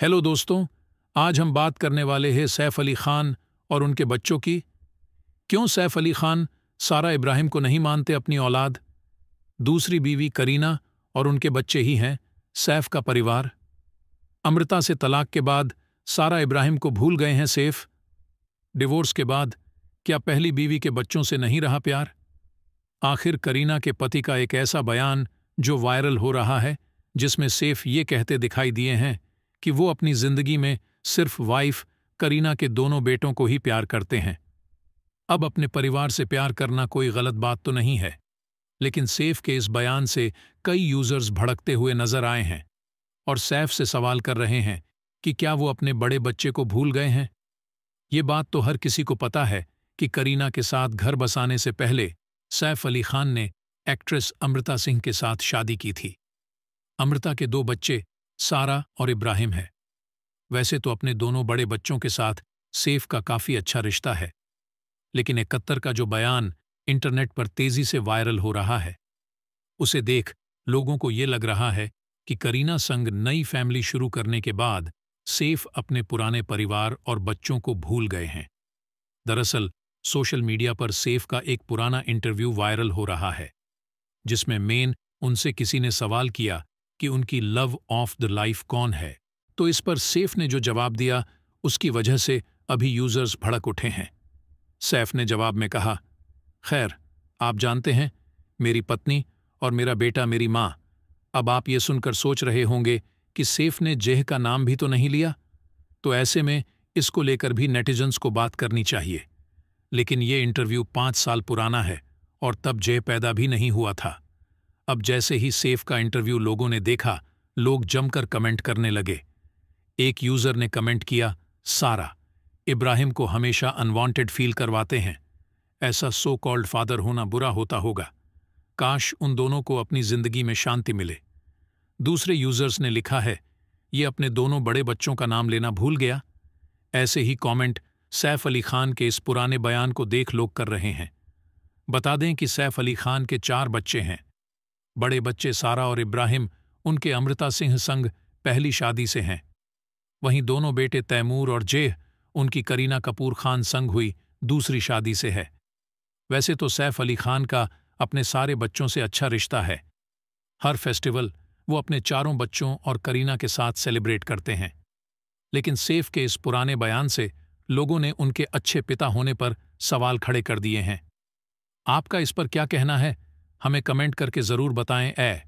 hello दोस्तों आज हम बात करने वाले हैं सैफ अली खान और उनके बच्चों की क्यों सैफ अली खान सारा इब्राहिम को नहीं मानते अपनी औलाद दूसरी बीवी करीना और उनके बच्चे ही हैं सैफ का परिवार अमृता से तलाक के बाद सारा इब्राहिम को भूल गए हैं सैफ डिवोर्स के बाद क्या पहली बीवी के बच्चों से नहीं रहा प्यार आखिर करीना के पति का एक ऐसा बयान जो वायरल हो रहा है जिसमें सेफ ये कहते दिखाई दिए हैं कि वो अपनी जिंदगी में सिर्फ वाइफ करीना के दोनों बेटों को ही प्यार करते हैं अब अपने परिवार से प्यार करना कोई गलत बात तो नहीं है लेकिन सैफ के इस बयान से कई यूजर्स भड़कते हुए नजर आए हैं और सैफ से सवाल कर रहे हैं कि क्या वो अपने बड़े बच्चे को भूल गए हैं ये बात तो हर किसी को पता है कि करीना के साथ घर बसाने से पहले सैफ अली खान ने एक्ट्रेस अमृता सिंह के साथ शादी की थी अमृता के दो बच्चे सारा और इब्राहिम है वैसे तो अपने दोनों बड़े बच्चों के साथ सेफ का काफी अच्छा रिश्ता है लेकिन इकहत्तर का जो बयान इंटरनेट पर तेजी से वायरल हो रहा है उसे देख लोगों को ये लग रहा है कि करीना संग नई फैमिली शुरू करने के बाद सेफ अपने पुराने परिवार और बच्चों को भूल गए हैं दरअसल सोशल मीडिया पर सेफ का एक पुराना इंटरव्यू वायरल हो रहा है जिसमें मेन उनसे किसी ने सवाल किया कि उनकी लव ऑफ द लाइफ कौन है तो इस पर सेफ ने जो जवाब दिया उसकी वजह से अभी यूजर्स भड़क उठे हैं सैफ ने जवाब में कहा खैर आप जानते हैं मेरी पत्नी और मेरा बेटा मेरी माँ अब आप ये सुनकर सोच रहे होंगे कि सेफ ने जेह का नाम भी तो नहीं लिया तो ऐसे में इसको लेकर भी नेटिजन्स को बात करनी चाहिए लेकिन ये इंटरव्यू पांच साल पुराना है और तब जेह पैदा भी नहीं हुआ था अब जैसे ही सेफ का इंटरव्यू लोगों ने देखा लोग जमकर कमेंट करने लगे एक यूजर ने कमेंट किया सारा इब्राहिम को हमेशा अनवांटेड फील करवाते हैं ऐसा सो कॉल्ड फादर होना बुरा होता होगा काश उन दोनों को अपनी जिंदगी में शांति मिले दूसरे यूजर्स ने लिखा है ये अपने दोनों बड़े बच्चों का नाम लेना भूल गया ऐसे ही कमेंट सैफ अली खान के इस पुराने बयान को देख लोग कर रहे हैं बता दें कि सैफ अली खान के चार बच्चे हैं बड़े बच्चे सारा और इब्राहिम उनके अमृता सिंह संग पहली शादी से हैं वहीं दोनों बेटे तैमूर और जेह उनकी करीना कपूर खान संग हुई दूसरी शादी से है वैसे तो सैफ अली खान का अपने सारे बच्चों से अच्छा रिश्ता है हर फेस्टिवल वो अपने चारों बच्चों और करीना के साथ सेलिब्रेट करते हैं लेकिन सैफ के इस पुराने बयान से लोगों ने उनके अच्छे पिता होने पर सवाल खड़े कर दिए हैं आपका इस पर क्या कहना है हमें कमेंट करके ज़रूर बताएं ऐ